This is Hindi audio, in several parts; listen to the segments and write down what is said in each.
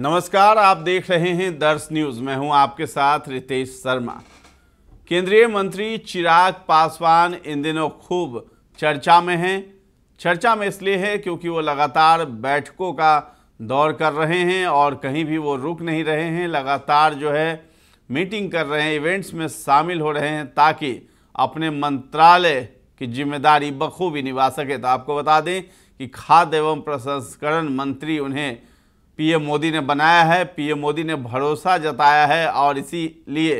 नमस्कार आप देख रहे हैं दर्श न्यूज मैं हूं आपके साथ रितेश शर्मा केंद्रीय मंत्री चिराग पासवान इन दिनों खूब चर्चा में हैं चर्चा में इसलिए है क्योंकि वो लगातार बैठकों का दौर कर रहे हैं और कहीं भी वो रुक नहीं रहे हैं लगातार जो है मीटिंग कर रहे हैं इवेंट्स में शामिल हो रहे हैं ताकि अपने मंत्रालय की जिम्मेदारी बखूबी निभा सके तो आपको बता दें कि खाद्य एवं प्रसंस्करण मंत्री उन्हें पीएम मोदी ने बनाया है पीएम मोदी ने भरोसा जताया है और इसीलिए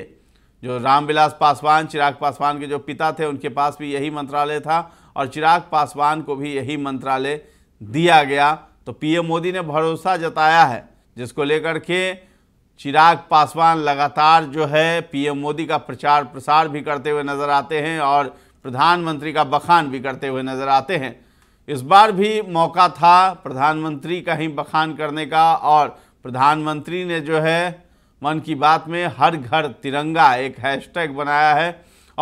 जो रामविलास पासवान चिराग पासवान के जो पिता थे उनके पास भी यही मंत्रालय था और चिराग पासवान को भी यही मंत्रालय दिया गया तो पीएम मोदी ने भरोसा जताया है जिसको लेकर के चिराग पासवान लगातार जो है पीएम मोदी का प्रचार प्रसार भी करते हुए नज़र आते हैं और प्रधानमंत्री का बखान भी करते हुए नज़र आते हैं इस बार भी मौका था प्रधानमंत्री का ही बखान करने का और प्रधानमंत्री ने जो है मन की बात में हर घर तिरंगा एक हैशटैग बनाया है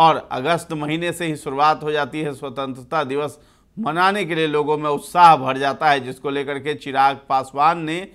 और अगस्त महीने से ही शुरुआत हो जाती है स्वतंत्रता दिवस मनाने के लिए लोगों में उत्साह भर जाता है जिसको लेकर के चिराग पासवान ने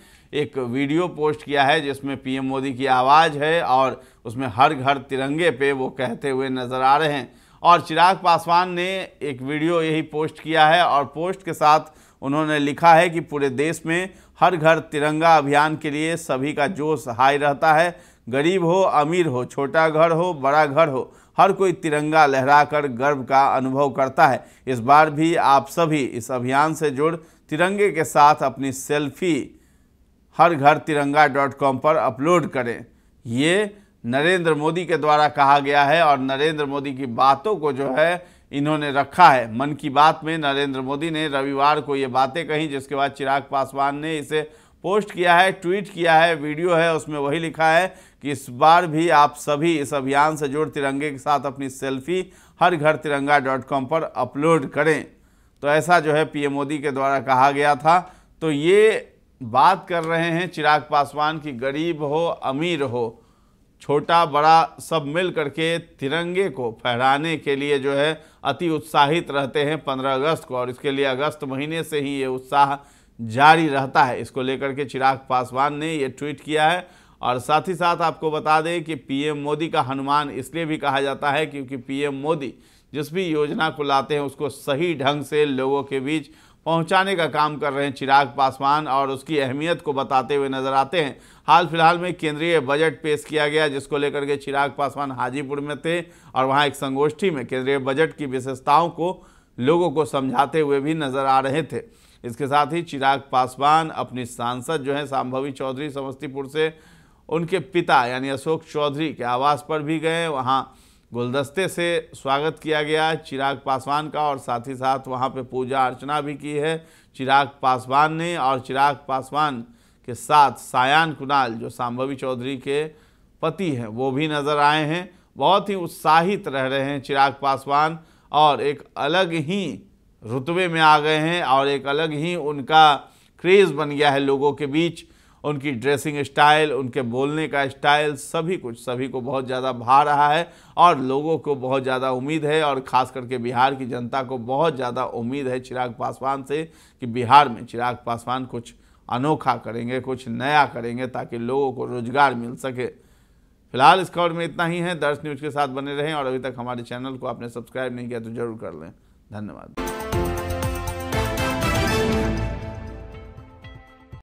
एक वीडियो पोस्ट किया है जिसमें पीएम मोदी की आवाज़ है और उसमें हर घर तिरंगे पे वो कहते हुए नज़र आ रहे हैं और चिराग पासवान ने एक वीडियो यही पोस्ट किया है और पोस्ट के साथ उन्होंने लिखा है कि पूरे देश में हर घर तिरंगा अभियान के लिए सभी का जोश हाई रहता है गरीब हो अमीर हो छोटा घर हो बड़ा घर हो हर कोई तिरंगा लहराकर गर्व का अनुभव करता है इस बार भी आप सभी इस अभियान से जुड़ तिरंगे के साथ अपनी सेल्फी हर घर तिरंगा डॉट कॉम पर अपलोड करें ये नरेंद्र मोदी के द्वारा कहा गया है और नरेंद्र मोदी की बातों को जो है इन्होंने रखा है मन की बात में नरेंद्र मोदी ने रविवार को ये बातें कही जिसके बाद चिराग पासवान ने इसे पोस्ट किया है ट्वीट किया है वीडियो है उसमें वही लिखा है कि इस बार भी आप सभी इस अभियान से जुड़ तिरंगे के साथ अपनी सेल्फी हर घर तिरंगा डॉट कॉम पर अपलोड करें तो ऐसा जो है पीएम मोदी के द्वारा कहा गया था तो ये बात कर रहे हैं चिराग पासवान की गरीब हो अमीर हो छोटा बड़ा सब मिल करके तिरंगे को फहराने के लिए जो है अति उत्साहित रहते हैं पंद्रह अगस्त को और इसके लिए अगस्त महीने से ही ये उत्साह जारी रहता है इसको लेकर के चिराग पासवान ने ये ट्वीट किया है और साथ ही साथ आपको बता दें कि पीएम मोदी का हनुमान इसलिए भी कहा जाता है क्योंकि पीएम मोदी जिस भी योजना को लाते हैं उसको सही ढंग से लोगों के बीच पहुंचाने का काम कर रहे हैं चिराग पासवान और उसकी अहमियत को बताते हुए नजर आते हैं हाल फिलहाल में केंद्रीय बजट पेश किया गया जिसको लेकर के चिराग पासवान हाजीपुर में थे और वहाँ एक संगोष्ठी में केंद्रीय बजट की विशेषताओं को लोगों को समझाते हुए भी नजर आ रहे थे इसके साथ ही चिराग पासवान अपनी सांसद जो हैं सांभवी चौधरी समस्तीपुर से उनके पिता यानी अशोक चौधरी के आवास पर भी गए वहाँ गुलदस्ते से स्वागत किया गया चिराग पासवान का और साथ ही साथ वहाँ पे पूजा अर्चना भी की है चिराग पासवान ने और चिराग पासवान के साथ सायान कुणाल जो सांभवी चौधरी के पति हैं वो भी नज़र आए हैं बहुत ही उत्साहित रह रहे हैं चिराग पासवान और एक अलग ही रुतबे में आ गए हैं और एक अलग ही उनका क्रेज़ बन गया है लोगों के बीच उनकी ड्रेसिंग स्टाइल उनके बोलने का स्टाइल सभी कुछ सभी को बहुत ज़्यादा भा रहा है और लोगों को बहुत ज़्यादा उम्मीद है और ख़ास करके बिहार की जनता को बहुत ज़्यादा उम्मीद है चिराग पासवान से कि बिहार में चिराग पासवान कुछ अनोखा करेंगे कुछ नया करेंगे ताकि लोगों को रोज़गार मिल सके फिलहाल इस खबर में इतना ही है दर्श न्यूज़ के साथ बने रहें और अभी तक हमारे चैनल को आपने सब्सक्राइब नहीं किया तो ज़रूर कर लें धन्यवाद